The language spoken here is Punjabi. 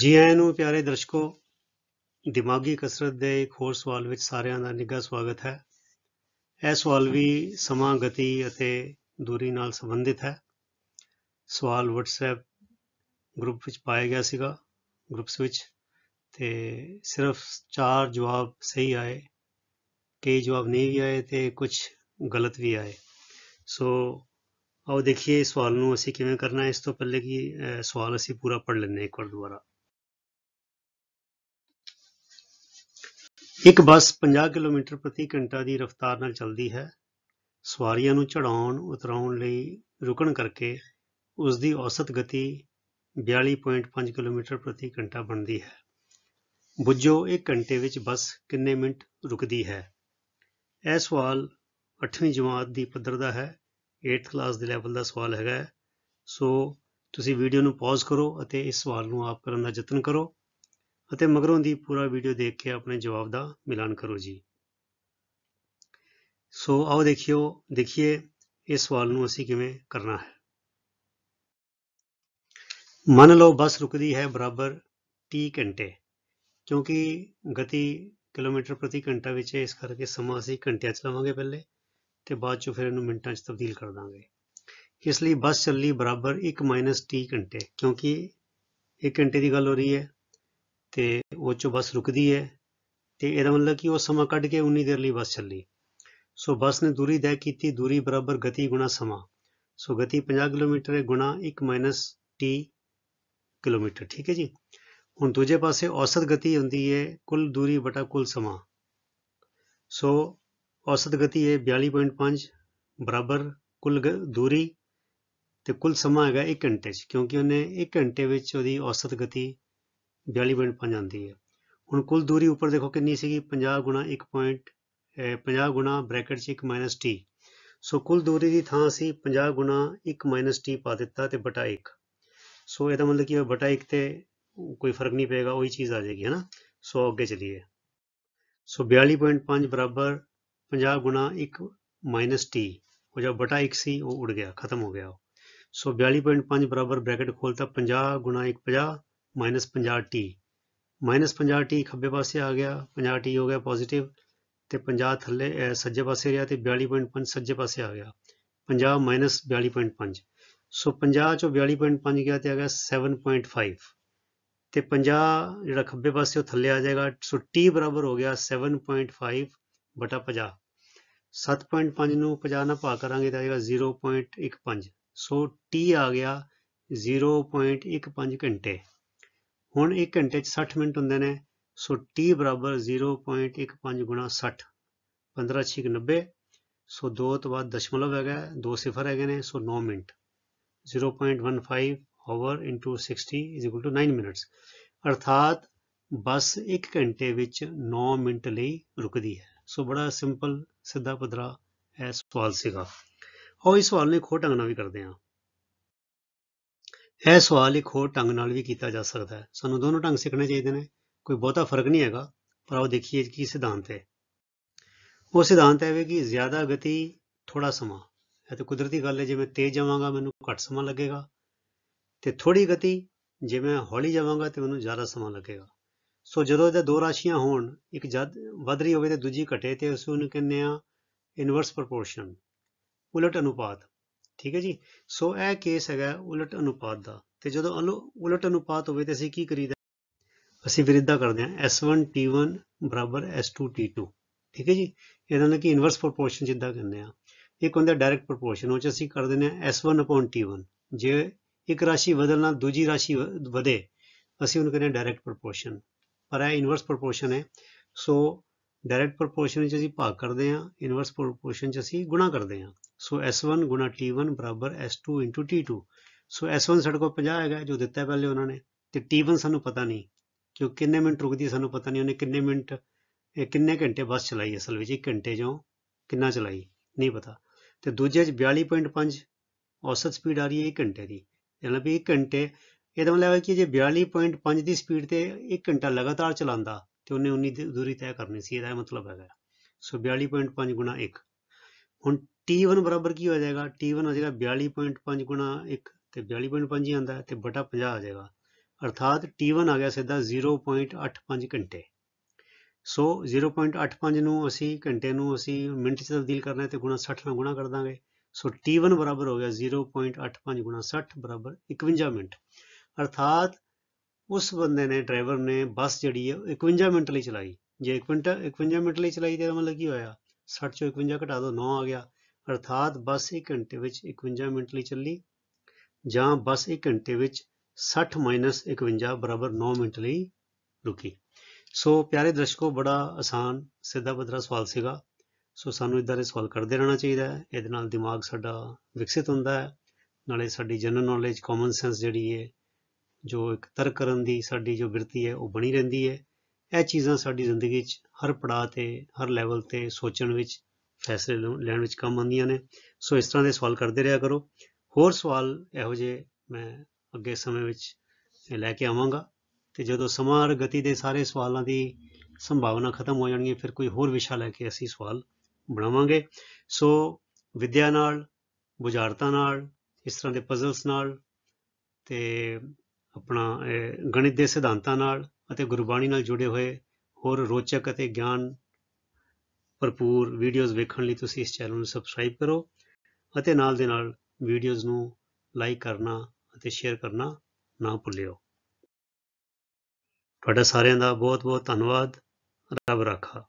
ਜੀ ਆਇਆਂ ਨੂੰ ਪਿਆਰੇ ਦਰਸ਼ਕੋ ਦਿਮਾਗੀ ਕਸਰਤ ਦੇ ਇੱਕ ਹੋਰ ਸਵਾਲ ਵਿੱਚ ਸਾਰਿਆਂ ਦਾ ਨਿੱਘਾ ਸਵਾਗਤ ਹੈ ਇਹ ਸਵਾਲ ਵੀ ਸਮਾਂ ਗਤੀ ਅਤੇ ਦੂਰੀ ਨਾਲ ਸੰਬੰਧਿਤ ਹੈ ਸਵਾਲ WhatsApp ਗਰੁੱਪ ਵਿੱਚ ਪਾਇਆ ਗਿਆ ਸੀਗਾ ਗਰੁੱਪਸ ਵਿੱਚ ਤੇ ਸਿਰਫ ਚਾਰ ਜਵਾਬ ਸਹੀ ਆਏ ਕਈ ਜਵਾਬ ਨਹੀਂ ਵੀ ਆਏ ਤੇ ਕੁਝ ਗਲਤ ਵੀ ਆਏ ਸੋ ਆਓ ਦੇਖੀਏ ਇਸ ਸਵਾਲ ਨੂੰ ਅਸੀਂ ਕਿਵੇਂ ਕਰਨਾ ਹੈ ਇਸ ਤੋਂ ਪਹਿਲੇ ਕਿ ਸਵਾਲ ਅਸੀਂ ਪੂਰਾ ਪੜ ਲੈਂਦੇ ਹਾਂ ਇੱਕ ਵਾਰ ਦੁਬਾਰਾ ਇੱਕ ਬੱਸ 50 ਕਿਲੋਮੀਟਰ ਪ੍ਰਤੀ ਘੰਟਾ ਦੀ ਰਫ਼ਤਾਰ ਨਾਲ ਚੱਲਦੀ ਹੈ ਸਵਾਰੀਆਂ ਨੂੰ ਚੜਾਉਣ ਉਤਰਾਉਣ ਲਈ ਰੁਕਣ ਕਰਕੇ ਉਸ ਦੀ ਔਸਤ ਗਤੀ 42.5 ਕਿਲੋਮੀਟਰ ਪ੍ਰਤੀ ਘੰਟਾ ਬਣਦੀ ਹੈ ਬੁੱਝੋ ਇੱਕ ਘੰਟੇ ਵਿੱਚ ਬੱਸ ਕਿੰਨੇ ਮਿੰਟ ਰੁਕਦੀ ਹੈ ਇਹ ਸਵਾਲ 8ਵੀਂ ਜਮਾਤ ਦੀ ਪੱਧਰ ਦਾ ਹੈ 8th ਕਲਾਸ ਦੇ ਲੈਵਲ ਦਾ ਸਵਾਲ ਹੈਗਾ ਸੋ ਤੁਸੀਂ ਵੀਡੀਓ ਨੂੰ ਪਾਜ਼ ਕਰੋ ਅਤੇ ਇਸ ਸਵਾਲ ਨੂੰ ਆਪ ਕਰਨ ਦਾ ਯਤਨ ਕਰੋ ਅਤੇ ਮਗਰੋਂ ਦੀ ਪੂਰਾ ਵੀਡੀਓ ਦੇਖ ਕੇ ਆਪਣੇ ਜਵਾਬ ਦਾ ਮਿਲਾਨ ਕਰੋ ਜੀ ਸੋ ਆਓ ਦੇਖਿਓ ਦੇਖੀਏ ਇਸ ਸਵਾਲ ਨੂੰ ਅਸੀਂ ਕਿਵੇਂ ਕਰਨਾ ਹੈ ਮੰਨ ਲਓ ਬੱਸ ਰੁਕਦੀ ਹੈ ਬਰਾਬਰ t ਘੰਟੇ ਕਿਉਂਕਿ ਗਤੀ ਕਿਲੋਮੀਟਰ ਪ੍ਰਤੀ ਘੰਟਾ ਵਿੱਚ ਹੈ ਇਸ ਕਰਕੇ ਸਮਾਂ ਅਸੀਂ ਘੰਟਿਆਂ ਚ ਲਵਾਂਗੇ ਪਹਿਲੇ ਤੇ ਬਾਅਦ ਚ ਫਿਰ ਇਹਨੂੰ ਮਿੰਟਾਂ ਚ ਤਬਦੀਲ ਕਰ ਦਾਂਗੇ ਇਸ ਲਈ ਬੱਸ ਚੱਲੀ ਬਰਾਬਰ 1 t ਘੰਟੇ ਕਿਉਂਕਿ 1 ਘੰਟੇ ਦੀ ਗੱਲ ਹੋ ਰਹੀ ਹੈ ਤੇ ਉਹ ਚੋਂ ਬੱਸ ਰੁਕਦੀ ਹੈ ਤੇ ਇਹਦਾ ਮਤਲਬ ਕਿ ਉਹ ਸਮਾਂ ਕੱਢ ਕੇ ਉਨੀ ਦੇਰ ਲਈ ਬੱਸ ਚੱਲੀ ਸੋ ਬੱਸ ਨੇ ਦੂਰੀ ਤੈਅ ਕੀਤੀ ਦੂਰੀ ਬਰਾਬਰ ਗਤੀ ਗੁਣਾ ਸਮਾਂ ਸੋ ਗਤੀ 50 ਕਿਲੋਮੀਟਰ ਹੈ ਗੁਣਾ 1 t ਕਿਲੋਮੀਟਰ ਠੀਕ ਹੈ ਜੀ ਹੁਣ ਦੂਜੇ ਪਾਸੇ ਔਸਤ ਗਤੀ ਹੁੰਦੀ ਹੈ ਕੁੱਲ ਦੂਰੀ ਵਟਾ ਕੁੱਲ ਸਮਾਂ ਸੋ ਔਸਤ ਗਤੀ ਹੈ 42.5 ਬਰਾਬਰ ਕੁੱਲ ਦੂਰੀ ਤੇ ਕੁੱਲ ਸਮਾਂ ਹੈਗਾ 1 ਘੰਟੇ 'ਚ ਕਿਉਂਕਿ ਉਹਨੇ 1 ਘੰਟੇ ਵਿੱਚ ਉਹਦੀ ਔਸਤ ਗਤੀ 42.5 ਜਾਂਦੀ ਹੈ ਹੁਣ ਕੁੱਲ ਦੂਰੀ ਉੱਪਰ ਦੇਖੋ ਕਿੰਨੀ ਸੀਗੀ 50 ਗੁਣਾ 1 ਪੁਆਇੰਟ 50 ਗੁਣਾ ਬ੍ਰੈਕਟ 'ਚ 1 t ਸੋ ਕੁੱਲ ਦੂਰੀ ਦੀ ਥਾਂ ਸੀ 50 ਗੁਣਾ 1 t ਪਾ ਦਿੱਤਾ ਤੇ ਬਟਾ 1 ਸੋ ਇਹਦਾ ਮਤਲਬ ਕੀ ਹੈ ਬਟਾ 1 ਤੇ ਕੋਈ ਫਰਕ ਨਹੀਂ ਪਏਗਾ ਉਹੀ ਚੀਜ਼ ਆ ਜਾਏਗੀ ਹੈਨਾ ਸੋ ਅੱਗੇ ਚਲੀਏ ਸੋ 42.5 ਬਰਾਬਰ 50 ਗੁਣਾ 1 t ਉਹ ਜੋ ਬਟਾ 1 ਸੀ ਉਹ ਉੜ ਗਿਆ ਖਤਮ ਹੋ ਗਿਆ ਸੋ 42.5 ਬਰਾਬਰ ਬ੍ਰੈਕਟ ਖੋਲਤਾ 50 ਗੁਣਾ 1 50 50t -50t ਖੱਬੇ ਪਾਸੇ ਆ ਗਿਆ 50t ਹੋ ਗਿਆ ਪੋਜ਼ਿਟਿਵ ਤੇ 50 ਥੱਲੇ ਸੱਜੇ ਪਾਸੇ ਰਿਹਾ ਤੇ 42.5 ਸੱਜੇ ਪਾਸੇ ਆ ਗਿਆ 50 42.5 ਸੋ 50 ਚੋਂ 42.5 ਗਿਆ ਤੇ ਆ ਗਿਆ 7.5 ਤੇ 50 ਜਿਹੜਾ ਖੱਬੇ ਪਾਸੇ ਉਹ ਥੱਲੇ ਆ ਜਾਏਗਾ ਸੋ t ਬਰਾਬਰ ਹੋ ਗਿਆ 7.5 ਬਟਾ 50 7.5 ਨੂੰ 50 ਨਾਲ ਭਾਗ ਕਰਾਂਗੇ ਤਾਂ ਆਏਗਾ 0.15 ਸੋ t ਆ ਗਿਆ 0.15 ਘੰਟੇ ਹੁਣ 1 ਘੰਟੇ 'ਚ 60 ਮਿੰਟ ਹੁੰਦੇ ਨੇ ਸੋ t 0.15 ਗੁਣਾ 60 15 6 90 ਸੋ 2 ਤੋਂ ਬਾਅਦ ਦਸ਼ਮਲਵ ਹੈਗਾ ਦੋ ਸਿਫਰ ਹੈਗੇ ਨੇ ਸੋ 9 ਮਿੰਟ 0.15 ਆਵਰ 60 9 ਮਿੰਟਸ ਅਰਥਾਤ ਬਸ 1 ਘੰਟੇ ਵਿੱਚ 9 ਮਿੰਟ ਲਈ ਰੁਕਦੀ ਹੈ ਸੋ ਬੜਾ ਸਿੰਪਲ ਸਿੱਧਾ ਪਦਰਾ ਹੈ ਸਵਾਲ ਸੀਗਾ ਹੋਈ ਇਸ ਸਵਾਲ ਨੂੰ ਖੋਟਾਂਗਣਾ ਵੀ ਕਰਦੇ ਆਂ ਇਹ ਸਵਾਲ ਇੱਕ ਹੋਰ ਢੰਗ ਨਾਲ ਵੀ ਕੀਤਾ ਜਾ ਸਕਦਾ ਹੈ ਸਾਨੂੰ ਦੋਨੋਂ ਢੰਗ ਸਿੱਖਣੇ ਚਾਹੀਦੇ ਨੇ ਕੋਈ ਬਹੁਤਾ ਫਰਕ ਨਹੀਂ ਹੈਗਾ ਪਰ ਆਓ ਦੇਖੀਏ ਕੀ ਸਿਧਾਂਤ ਹੈ ਉਹ ਸਿਧਾਂਤ ਹੈ ਵੀ ਕਿ ਜ਼ਿਆਦਾ ਗਤੀ ਥੋੜਾ ਸਮਾਂ ਇਹ ਤਾਂ ਕੁਦਰਤੀ ਗੱਲ ਹੈ ਜੇ ਮੈਂ ਤੇਜ਼ ਜਾਵਾਂਗਾ ਮੈਨੂੰ ਘੱਟ ਸਮਾਂ ਲੱਗੇਗਾ ਤੇ ਥੋੜੀ ਗਤੀ ਜੇ ਮੈਂ ਹੌਲੀ ਜਾਵਾਂਗਾ ਤੇ ਮੈਨੂੰ ਜ਼ਿਆਦਾ ਸਮਾਂ ਲੱਗੇਗਾ ਸੋ ਜਦੋਂ ਇਹਦੇ ਦੋ ਰਾਸ਼ੀਆਂ ਹੋਣ ਇੱਕ ਜਦ ਵੱਧ ਰਹੀ ਹੋਵੇ ਤੇ ਦੂਜੀ ਘਟੇ ਤੇ ਉਸ ਨੂੰ ਕਹਿੰਦੇ ਆ ਇਨਵਰਸ ਪ੍ਰੋਪੋਰਸ਼ਨ ਉਲਟ ਅਨੁਪਾਤ ਠੀਕ ਹੈ ਜੀ ਸੋ ਇਹ ਕੇਸ ਹੈਗਾ ਉਲਟ ਅਨੁਪਾਤ ਦਾ ਤੇ ਜਦੋਂ ਉਲਟ ਅਨੁਪਾਤ ਹੋਵੇ ਤੇ ਅਸੀਂ ਕੀ ਕਰੀਦਾ ਅਸੀਂ ਫਿਰ ਇਦਾਂ ਕਰਦੇ ਹਾਂ S1 T1 ਬਰਾਬਰ S2 T2 ਠੀਕ ਹੈ ਜੀ ਇਹਨਾਂ ਨੂੰ ਕੀ ਇਨਵਰਸ ਪ੍ਰੋਪੋਰਸ਼ਨ ਜਿੱਦਾਂ ਕਹਿੰਦੇ ਆ ਇੱਕ ਹੁੰਦਾ ਡਾਇਰੈਕਟ ਪ੍ਰੋਪੋਰਸ਼ਨ ਉਹ ਚ ਅਸੀਂ ਕਰ ਦਿੰਦੇ ਆ S1 T1 ਜੇ ਇੱਕ ਰਾਸ਼ੀ ਵਧਣ ਨਾਲ ਦੂਜੀ ਰਾਸ਼ੀ ਵਧੇ ਅਸੀਂ ਉਹਨੂੰ ਕਹਿੰਦੇ ਡਾਇਰੈਕਟ ਪ੍ਰੋਪੋਰਸ਼ਨ ਪਰ ਇਹ ਇਨਵਰਸ ਪ੍ਰੋਪੋਰਸ਼ਨ ਹੈ ਸੋ ਡਾਇਰੈਕਟ ਪ੍ਰੋਪੋਰਸ਼ਨ ਵਿੱਚ ਅਸੀਂ ਭਾਗ ਕਰਦੇ ਹਾਂ ਇਨਵਰਸ ਪ੍ਰੋਪੋਰਸ਼ਨ 'ਚ ਅਸੀਂ ਗੁਣਾ ਕਰਦੇ ਹਾਂ ਸੋ S1 T1 S2 T2 ਸੋ S1 ਸਾਡੇ ਕੋਲ 50 ਹੈਗਾ ਜੋ ਦਿੱਤਾ ਪਹਿਲੇ ਉਹਨਾਂ ਨੇ ਤੇ T1 ਸਾਨੂੰ ਪਤਾ ਨਹੀਂ ਕਿ ਕਿੰਨੇ ਮਿੰਟ ਰੁਕਦੀ ਸਾਨੂੰ ਪਤਾ ਨਹੀਂ ਉਹਨੇ ਕਿੰਨੇ ਮਿੰਟ ਇਹ ਕਿੰਨੇ ਘੰਟੇ ਬੱਸ ਚਲਾਈ ਅਸਲ ਵਿੱਚ 1 ਘੰਟੇ ਜੋ ਕਿੰਨਾ ਚਲਾਈ ਨਹੀਂ ਪਤਾ ਤੇ ਦੂਜੇ 'ਚ 42.5 ਔਸਤ ਸਪੀਡ ਆ ਰਹੀ ਹੈ 1 ਘੰਟੇ ਦੀ ਯਾਨੀ ਵੀ 1 ਘੰਟੇ ਇਹਦਾ ਮਤਲਬ ਹੈ ਕਿ ਜੇ 42.5 ਦੀ ਸਪੀਡ ਤੇ 1 ਘੰਟਾ ਲਗਾਤਾਰ ਚਲਾਉਂਦਾ ਤੇ ਉਹਨੇ 19 ਦੂਰੀ ਤੈਅ ਕਰਨੀ ਸੀ ਇਹਦਾ ਮਤਲਬ ਹੈਗਾ ਸੋ 42.5 1 ਹੁਣ t1 ਬਰਾਬਰ ਕੀ ਹੋ ਜਾਏਗਾ t1 ਹੋ ਜਾਏਗਾ 42.5 ਗੁਣਾ 1 ਤੇ 42.5 ਹੀ ਆਂਦਾ ਤੇ ਬਟਾ 50 ਆ ਜਾਏਗਾ ਅਰਥਾਤ t1 ਆ ਗਿਆ ਸਿੱਧਾ 0.85 ਘੰਟੇ ਸੋ 0.85 ਨੂੰ ਅਸੀਂ ਘੰਟੇ ਨੂੰ ਅਸੀਂ ਮਿੰਟ ਚ ਤਬਦੀਲ ਕਰਨਾ ਹੈ ਤੇ ਗੁਣਾ 60 ਨਾਲ ਗੁਣਾ ਕਰ ਦਾਂਗੇ ਸੋ t1 ਬਰਾਬਰ ਹੋ ਗਿਆ 0.85 ਗੁਣਾ 60 ਬਰਾਬਰ 51 ਮਿੰਟ ਅਰਥਾਤ ਉਸ ਬੰਦੇ ਨੇ ਡਰਾਈਵਰ ਨੇ ਬੱਸ ਜਿਹੜੀ ਹੈ 51 ਮਿੰਟ ਲਈ ਚਲਾਈ ਜੇ 1 ਮਿੰਟ 51 ਮਿੰਟ ਲਈ ਚਲਾਈ ਤੇ ਮਤਲਬ ਕੀ ਹੋਇਆ 60 ਚੋਂ 51 ਘਟਾ ਦੋ 9 ਆ ਗਿਆ ਅਰਥਾਤ ਬੱਸ 1 ਘੰਟੇ ਵਿੱਚ 51 ਮਿੰਟ ਲਈ ਚੱਲੀ ਜਾਂ ਬੱਸ 1 ਘੰਟੇ ਵਿੱਚ 60 51 ਬਰਾਬਰ 9 ਮਿੰਟ ਲਈ ਰੁਕੀ ਸੋ ਪਿਆਰੇ ਦਰਸ਼ਕੋ ਬੜਾ ਆਸਾਨ ਸਿੱਧਾ ਬਦਰਾ ਸਵਾਲ ਸੀਗਾ ਸੋ ਸਾਨੂੰ ਇਦਾਂ ਦੇ ਸਵਾਲ ਕਰਦੇ ਰਹਿਣਾ ਚਾਹੀਦਾ ਹੈ ਇਹਦੇ ਨਾਲ ਦਿਮਾਗ ਸਾਡਾ ਵਿਕਸਿਤ ਹੁੰਦਾ ਹੈ ਨਾਲੇ ਸਾਡੀ ਜਨਰਲ ਨੌਲੇਜ ਕਾਮਨ ਸੈਂਸ ਜਿਹੜੀ ਹੈ ਜੋ ਇੱਕ ਤਰਕ ਕਰਨ ਦੀ ਸਾਡੀ ਜੋ ਬਿਰਤੀ ਹੈ ਉਹ ਬਣੀ ਰਹਿੰਦੀ ਹੈ ਇਹ ਚੀਜ਼ਾਂ ਸਾਡੀ ਜ਼ਿੰਦਗੀ 'ਚ ਹਰ ਪੜਾਅ ਤੇ ਹਰ ਲੈਵਲ ਤੇ ਸੋਚਣ ਵਿੱਚ ਫੈਸਲੇ ਲੈਣ ਵਿੱਚ ਕੰਮ ਆਉਂਦੀਆਂ ਨੇ ਸੋ ਇਸ ਤਰ੍ਹਾਂ ਦੇ ਸਵਾਲ ਕਰਦੇ ਰਿਹਾ ਕਰੋ ਹੋਰ ਸਵਾਲ ਇਹੋ ਜਿਹੇ ਮੈਂ ਅੱਗੇ ਸਮੇਂ ਵਿੱਚ ਲੈ ਕੇ ਆਵਾਂਗਾ ਤੇ ਜਦੋਂ ਸਮਾਰ ਗਤੀ ਦੇ ਸਾਰੇ ਸਵਾਲਾਂ ਦੀ ਸੰਭਾਵਨਾ ਖਤਮ ਹੋ ਜਾਣੀ ਹੈ ਫਿਰ ਕੋਈ ਹੋਰ ਵਿਸ਼ਾ ਲੈ ਕੇ ਅਸੀਂ ਸਵਾਲ ਬਣਾਵਾਂਗੇ ਸੋ ਵਿਦਿਆ ਨਾਲ ਬੁਝਾਰਤਾ ਨਾਲ ਇਸ ਤਰ੍ਹਾਂ ਦੇ ਪਜ਼ਲਸ ਨਾਲ ਤੇ ਆਪਣਾ ਗਣਿਤ ਦੇ ਸਿਧਾਂਤਾਂ ਨਾਲ ਅਤੇ ਗੁਰਬਾਣੀ ਨਾਲ ਜੁੜੇ ਹੋਏ ਹੋਰ ਰੋਚਕ ਅਤੇ ਗਿਆਨ ਭਰਪੂਰ ਵੀਡੀਓਜ਼ ਵੇਖਣ ਲਈ ਤੁਸੀਂ ਇਸ ਚੈਨਲ ਨੂੰ ਸਬਸਕ੍ਰਾਈਬ ਕਰੋ ਅਤੇ ਨਾਲ ਦੇ ਨਾਲ ਵੀਡੀਓਜ਼ ਨੂੰ ਲਾਈਕ ਕਰਨਾ ਅਤੇ ਸ਼ੇਅਰ ਕਰਨਾ ਨਾ ਭੁੱਲਿਓ ਤੁਹਾਡਾ ਸਾਰਿਆਂ ਦਾ ਬਹੁਤ ਬਹੁਤ ਧੰਨਵਾਦ ਰੱਬ ਰਾਖਾ